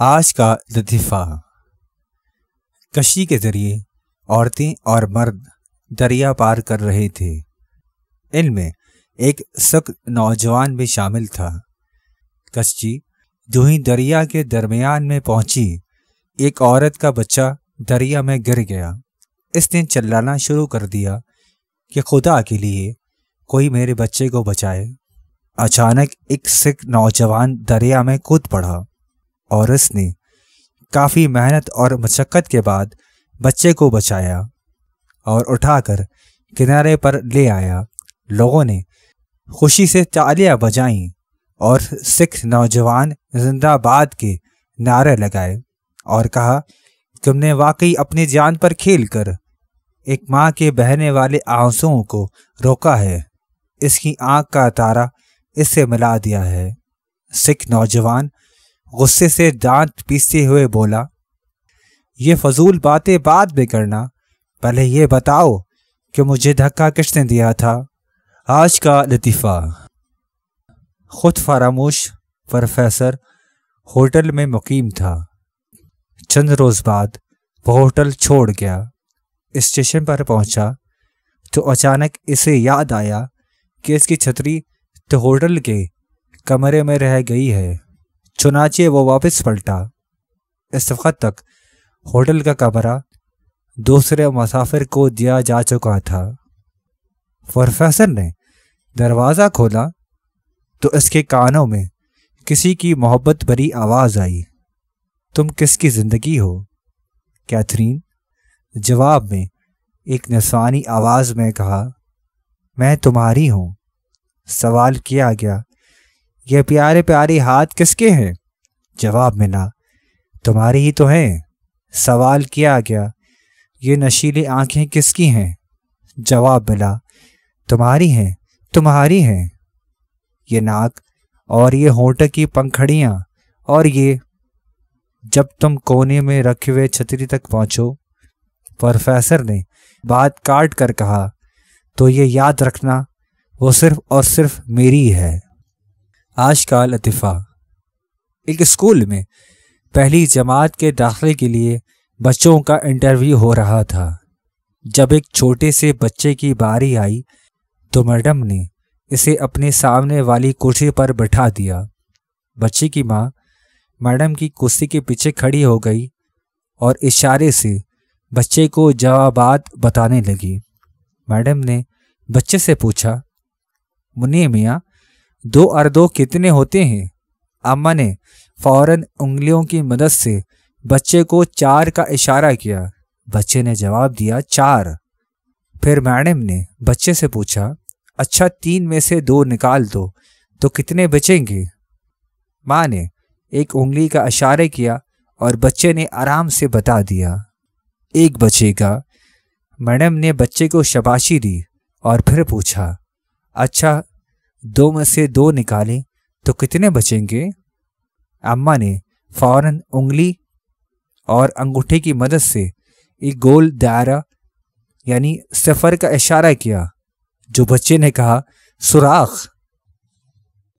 आज का लतीफ़ा कशी के ज़रिए औरतें और मर्द दरिया पार कर रहे थे इनमें एक सख नौजवान भी शामिल था कश्ची जो ही दरिया के दरमियान में पहुंची एक औरत का बच्चा दरिया में गिर गया इसने चिल्लाना शुरू कर दिया कि खुदा के लिए कोई मेरे बच्चे को बचाए अचानक एक सिख नौजवान दरिया में कूद पड़ा औरस ने काफ़ी मेहनत और मशक्क़त के बाद बच्चे को बचाया और उठाकर किनारे पर ले आया लोगों ने खुशी से तालियां बजाईं और सिख नौजवान जिंदाबाद के नारे लगाए और कहा तुमने वाकई अपनी जान पर खेल कर एक माँ के बहने वाले आंसुओं को रोका है इसकी आंख का तारा इससे मिला दिया है सिख नौजवान गुस्से से दांत पीसते हुए बोला ये फजूल बातें बाद में करना पहले ये बताओ कि मुझे धक्का किसने दिया था आज का लतीफ़ा खुद फरामोश प्रोफेसर होटल में मुकीम था चंद रोज़ बाद वह होटल छोड़ गया स्टेशन पर पहुंचा तो अचानक इसे याद आया कि इसकी छतरी तो होटल के कमरे में रह गई है चुनाचे वो वापस पलटा इस वक्त तक होटल का कमरा दूसरे मुसाफिर को दिया जा चुका था प्रोफेसर ने दरवाज़ा खोला तो इसके कानों में किसी की मोहब्बत भरी आवाज़ आई तुम किसकी ज़िंदगी हो कैथरीन जवाब में एक नसवानी आवाज़ में कहा मैं तुम्हारी हूँ सवाल किया गया ये प्यारे प्यारे हाथ किसके हैं जवाब मिला तुम्हारी ही तो हैं सवाल किया गया ये नशीली आंखें किसकी हैं जवाब मिला तुम्हारी हैं तुम्हारी हैं ये नाक और ये होंठ की पंखड़ियाँ और ये जब तुम कोने में रखे हुए छतरी तक पहुँचो प्रोफेसर ने बात काट कर कहा तो ये याद रखना वो सिर्फ और सिर्फ मेरी है आज का एक स्कूल में पहली जमात के दाखिले के लिए बच्चों का इंटरव्यू हो रहा था जब एक छोटे से बच्चे की बारी आई तो मैडम ने इसे अपने सामने वाली कुर्सी पर बैठा दिया बच्चे की माँ मैडम की कुर्सी के पीछे खड़ी हो गई और इशारे से बच्चे को जवाब बताने लगी मैडम ने बच्चे से पूछा मुन्नी मियाँ दो और दो कितने होते हैं अम्मा ने फौरन उंगलियों की मदद से बच्चे को चार का इशारा किया बच्चे ने जवाब दिया चार फिर मैडम ने बच्चे से पूछा अच्छा तीन में से दो निकाल दो तो कितने बचेंगे माँ ने एक उंगली का इशारे किया और बच्चे ने आराम से बता दिया एक बचेगा मैडम ने बच्चे को शबाशी दी और फिर पूछा अच्छा दो में से दो निकालें तो कितने बचेंगे अम्मा ने फौरन उंगली और अंगूठे की मदद से एक गोल दायरा यानी सफ़र का इशारा किया जो बच्चे ने कहा सुराख